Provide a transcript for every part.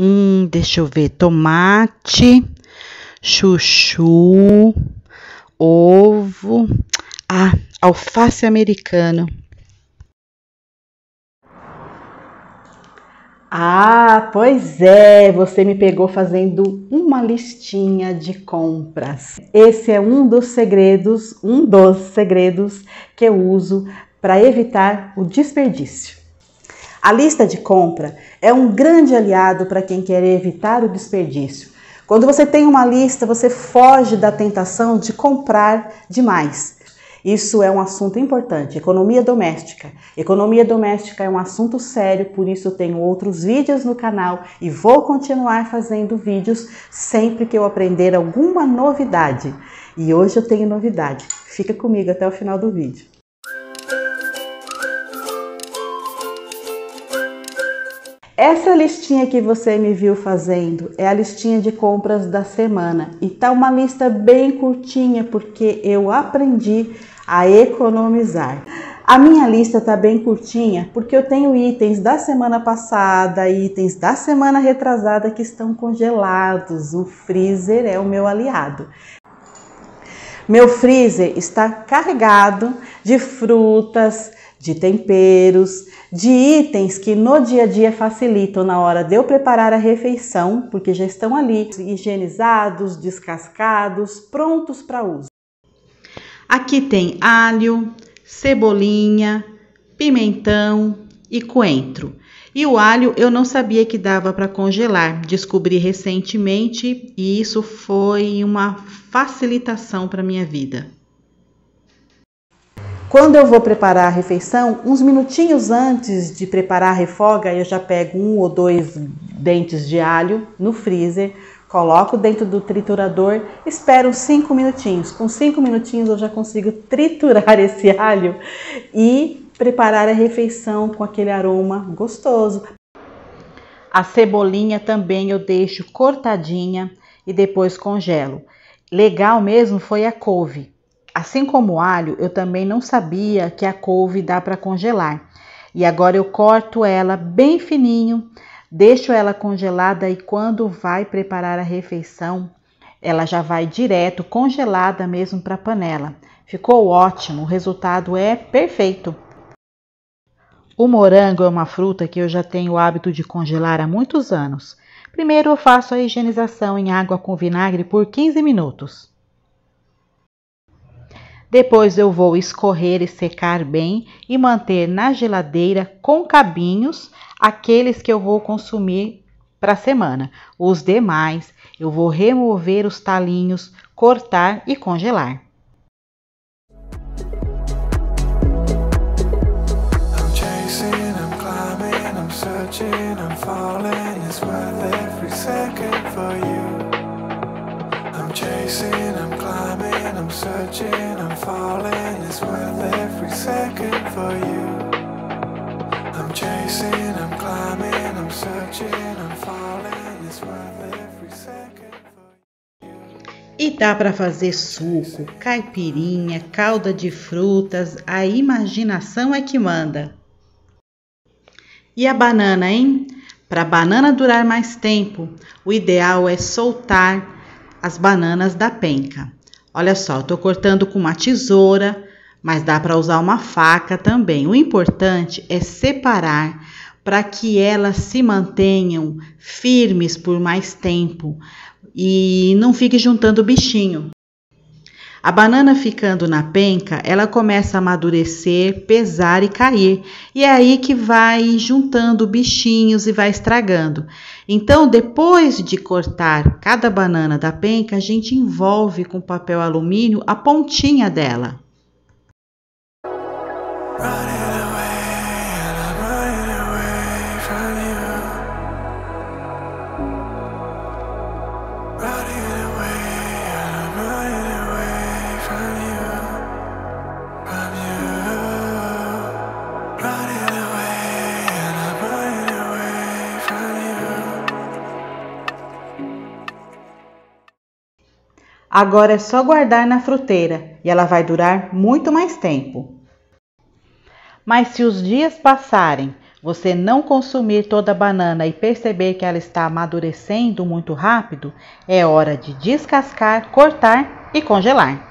Hum, deixa eu ver. Tomate, chuchu, ovo. Ah, alface americano. Ah, pois é, você me pegou fazendo uma listinha de compras. Esse é um dos segredos, um dos segredos que eu uso para evitar o desperdício. A lista de compra é um grande aliado para quem quer evitar o desperdício. Quando você tem uma lista, você foge da tentação de comprar demais. Isso é um assunto importante. Economia doméstica. Economia doméstica é um assunto sério, por isso tenho outros vídeos no canal e vou continuar fazendo vídeos sempre que eu aprender alguma novidade. E hoje eu tenho novidade. Fica comigo até o final do vídeo. Essa listinha que você me viu fazendo é a listinha de compras da semana e tá uma lista bem curtinha porque eu aprendi a economizar. A minha lista tá bem curtinha porque eu tenho itens da semana passada, itens da semana retrasada que estão congelados. O freezer é o meu aliado. Meu freezer está carregado de frutas, de temperos, de itens que no dia a dia facilitam na hora de eu preparar a refeição, porque já estão ali higienizados, descascados, prontos para uso. Aqui tem alho, cebolinha, pimentão e coentro. E o alho eu não sabia que dava para congelar, descobri recentemente e isso foi uma facilitação para minha vida. Quando eu vou preparar a refeição, uns minutinhos antes de preparar a refoga, eu já pego um ou dois dentes de alho no freezer, coloco dentro do triturador, espero cinco minutinhos. Com cinco minutinhos eu já consigo triturar esse alho e preparar a refeição com aquele aroma gostoso. A cebolinha também eu deixo cortadinha e depois congelo. Legal mesmo foi a couve. Assim como o alho, eu também não sabia que a couve dá para congelar. E agora eu corto ela bem fininho, deixo ela congelada e quando vai preparar a refeição, ela já vai direto congelada mesmo para a panela. Ficou ótimo, o resultado é perfeito. O morango é uma fruta que eu já tenho o hábito de congelar há muitos anos. Primeiro eu faço a higienização em água com vinagre por 15 minutos. Depois eu vou escorrer e secar bem e manter na geladeira com cabinhos aqueles que eu vou consumir para a semana. Os demais eu vou remover os talinhos, cortar e congelar. searching, I'm falling. It's worth every second for you. I'm chasing, I'm climbing, I'm searching, I'm falling. It's worth every second. E dá para fazer suco, caipirinha, calda de frutas, a imaginação é que manda. E a banana, hein? Para a banana durar mais tempo, o ideal é soltar as bananas da penca. Olha só, eu estou cortando com uma tesoura, mas dá para usar uma faca também. O importante é separar para que elas se mantenham firmes por mais tempo e não fique juntando bichinho. A banana ficando na penca, ela começa a amadurecer, pesar e cair. E é aí que vai juntando bichinhos e vai estragando. Então, depois de cortar cada banana da penca, a gente envolve com papel alumínio a pontinha dela. Agora é só guardar na fruteira e ela vai durar muito mais tempo. Mas se os dias passarem, você não consumir toda a banana e perceber que ela está amadurecendo muito rápido, é hora de descascar, cortar e congelar.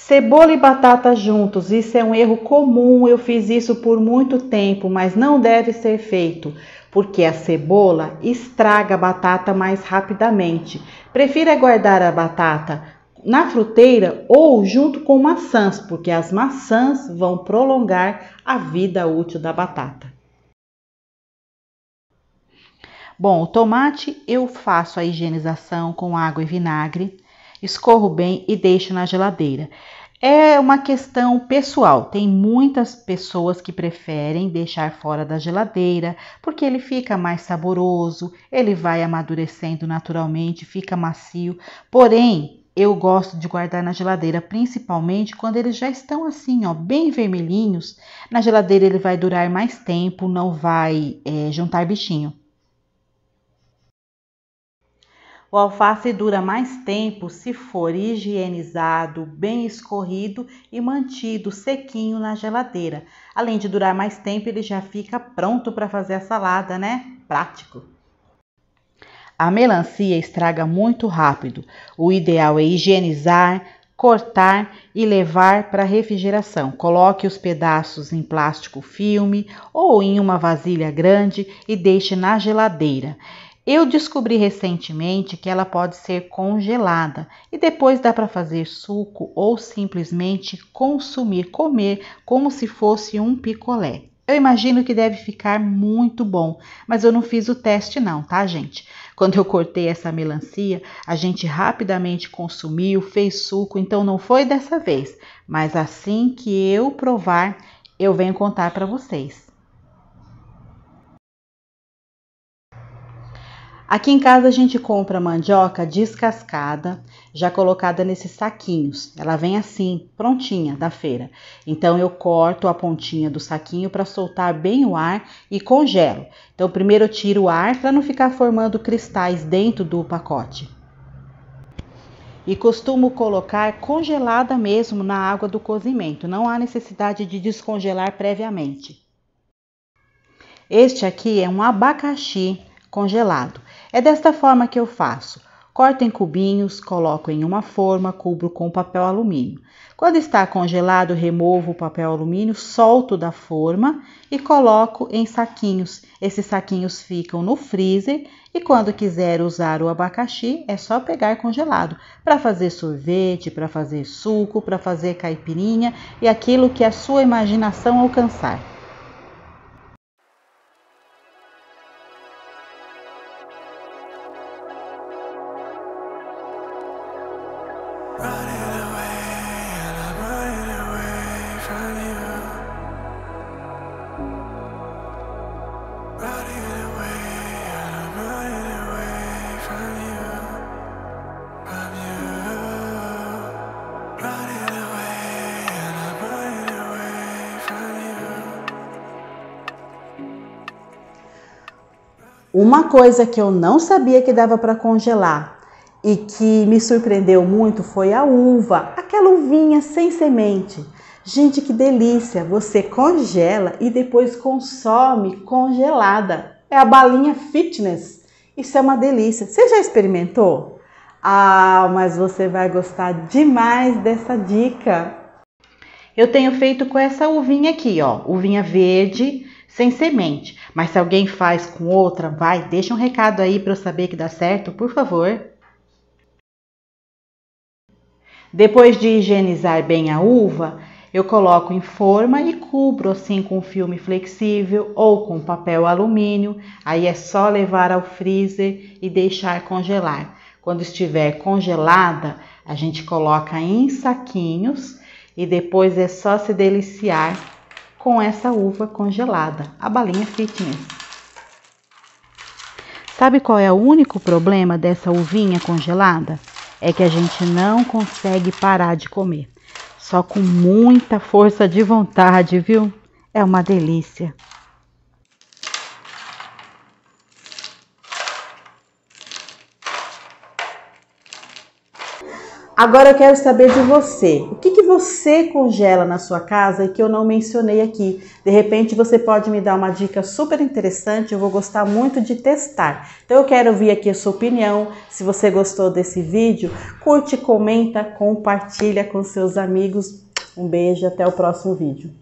Cebola e batata juntos, isso é um erro comum. Eu fiz isso por muito tempo, mas não deve ser feito, porque a cebola estraga a batata mais rapidamente. Prefira guardar a batata na fruteira ou junto com maçãs, porque as maçãs vão prolongar a vida útil da batata. Bom, o tomate eu faço a higienização com água e vinagre escorro bem e deixo na geladeira. É uma questão pessoal. Tem muitas pessoas que preferem deixar fora da geladeira porque ele fica mais saboroso, ele vai amadurecendo naturalmente, fica macio. Porém, eu gosto de guardar na geladeira, principalmente quando eles já estão assim, ó, bem vermelhinhos. Na geladeira ele vai durar mais tempo, não vai é, juntar bichinho. O alface dura mais tempo se for higienizado, bem escorrido e mantido sequinho na geladeira. Além de durar mais tempo, ele já fica pronto para fazer a salada, né? Prático. A melancia estraga muito rápido. O ideal é higienizar, cortar e levar para refrigeração. Coloque os pedaços em plástico filme ou em uma vasilha grande e deixe na geladeira. Eu descobri recentemente que ela pode ser congelada e depois dá para fazer suco ou simplesmente consumir, comer como se fosse um picolé. Eu imagino que deve ficar muito bom, mas eu não fiz o teste não, tá, gente? Quando eu cortei essa melancia, a gente rapidamente consumiu, fez suco, então não foi dessa vez, mas assim que eu provar, eu venho contar para vocês. Aqui em casa a gente compra mandioca descascada, já colocada nesses saquinhos. Ela vem assim, prontinha da feira. Então eu corto a pontinha do saquinho para soltar bem o ar e congelo. Então primeiro eu tiro o ar para não ficar formando cristais dentro do pacote. E costumo colocar congelada mesmo na água do cozimento, não há necessidade de descongelar previamente. Este aqui é um abacaxi congelado. É desta forma que eu faço. Corto em cubinhos, coloco em uma forma, cubro com papel alumínio. Quando está congelado, removo o papel alumínio, solto da forma e coloco em saquinhos. Esses saquinhos ficam no freezer e quando quiser usar o abacaxi, é só pegar congelado para fazer sorvete, para fazer suco, para fazer caipirinha e aquilo que a sua imaginação alcançar. Uma coisa que eu não sabia que dava para congelar e que me surpreendeu muito foi a uva, aquela uvinha sem semente. Gente, que delícia! Você congela e depois consome congelada. É a balinha fitness. Isso é uma delícia. Você já experimentou? Ah, mas você vai gostar demais dessa dica. Eu tenho feito com essa uvinha aqui, ó, uvinha verde sem semente. Mas se alguém faz com outra, vai, deixa um recado aí para eu saber que dá certo, por favor. Depois de higienizar bem a uva, eu coloco em forma e cubro assim com filme flexível ou com papel alumínio. Aí é só levar ao freezer e deixar congelar. Quando estiver congelada, a gente coloca em saquinhos e depois é só se deliciar com essa uva congelada, a balinha fitness. Sabe qual é o único problema dessa uvinha congelada? É que a gente não consegue parar de comer. Só com muita força de vontade, viu? É uma delícia. Agora eu quero saber de você. O que, que você congela na sua casa e que eu não mencionei aqui? De repente você pode me dar uma dica super interessante, eu vou gostar muito de testar. Então eu quero ouvir aqui a sua opinião. Se você gostou desse vídeo, curte, comenta, compartilha com seus amigos. Um beijo, até o próximo vídeo.